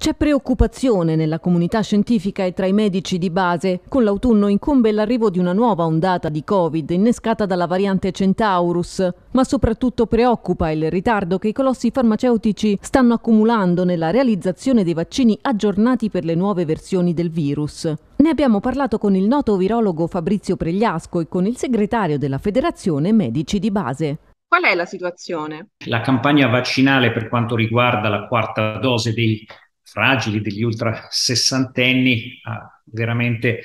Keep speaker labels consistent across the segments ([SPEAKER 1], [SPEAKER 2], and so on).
[SPEAKER 1] C'è preoccupazione nella comunità scientifica e tra i medici di base. Con l'autunno incombe l'arrivo di una nuova ondata di Covid innescata dalla variante Centaurus, ma soprattutto preoccupa il ritardo che i colossi farmaceutici stanno accumulando nella realizzazione dei vaccini aggiornati per le nuove versioni del virus. Ne abbiamo parlato con il noto virologo Fabrizio Pregliasco e con il segretario della Federazione Medici di Base. Qual è la situazione?
[SPEAKER 2] La campagna vaccinale per quanto riguarda la quarta dose dei fragili, degli ultra sessantenni, ha veramente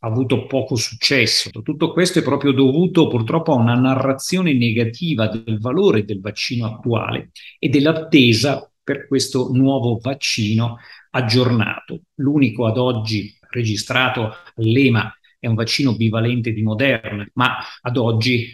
[SPEAKER 2] avuto poco successo. Tutto questo è proprio dovuto purtroppo a una narrazione negativa del valore del vaccino attuale e dell'attesa per questo nuovo vaccino aggiornato. L'unico ad oggi registrato all'EMA è un vaccino bivalente di Moderna, ma ad oggi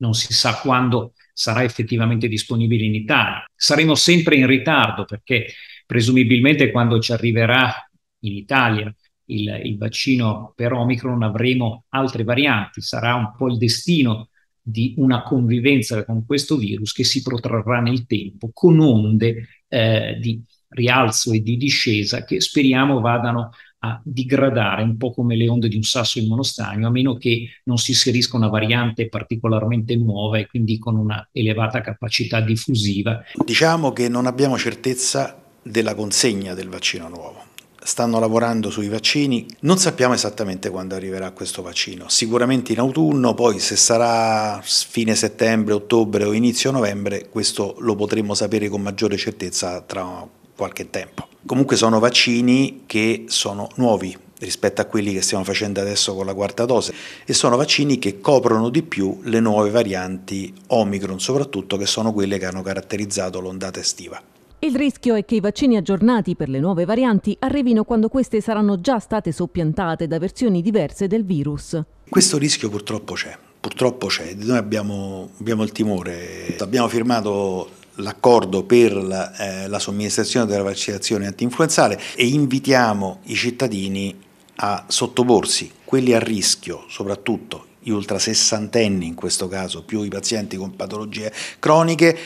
[SPEAKER 2] non si sa quando sarà effettivamente disponibile in Italia. Saremo sempre in ritardo perché Presumibilmente quando ci arriverà in Italia il, il vaccino per Omicron avremo altre varianti, sarà un po' il destino di una convivenza con questo virus che si protrarrà nel tempo con onde eh, di rialzo e di discesa che speriamo vadano a digradare un po' come le onde di un sasso in monostagno, a meno che non si inserisca una variante particolarmente nuova e quindi con una elevata capacità diffusiva.
[SPEAKER 3] Diciamo che non abbiamo certezza della consegna del vaccino nuovo. Stanno lavorando sui vaccini, non sappiamo esattamente quando arriverà questo vaccino, sicuramente in autunno, poi se sarà fine settembre, ottobre o inizio novembre, questo lo potremo sapere con maggiore certezza tra qualche tempo. Comunque sono vaccini che sono nuovi rispetto a quelli che stiamo facendo adesso con la quarta dose e sono vaccini che coprono di più le nuove varianti Omicron soprattutto che sono quelle che hanno caratterizzato l'ondata estiva.
[SPEAKER 1] Il rischio è che i vaccini aggiornati per le nuove varianti arrivino quando queste saranno già state soppiantate da versioni diverse del virus.
[SPEAKER 3] Questo rischio purtroppo c'è, purtroppo c'è, noi abbiamo, abbiamo il timore, abbiamo firmato l'accordo per la, eh, la somministrazione della vaccinazione antinfluenzale e invitiamo i cittadini a sottoporsi, quelli a rischio soprattutto, gli ultrasessantenni in questo caso, più i pazienti con patologie croniche,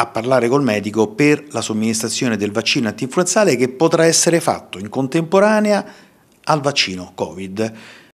[SPEAKER 3] a parlare col medico per la somministrazione del vaccino antinfluenzale
[SPEAKER 1] che potrà essere fatto in contemporanea al vaccino Covid.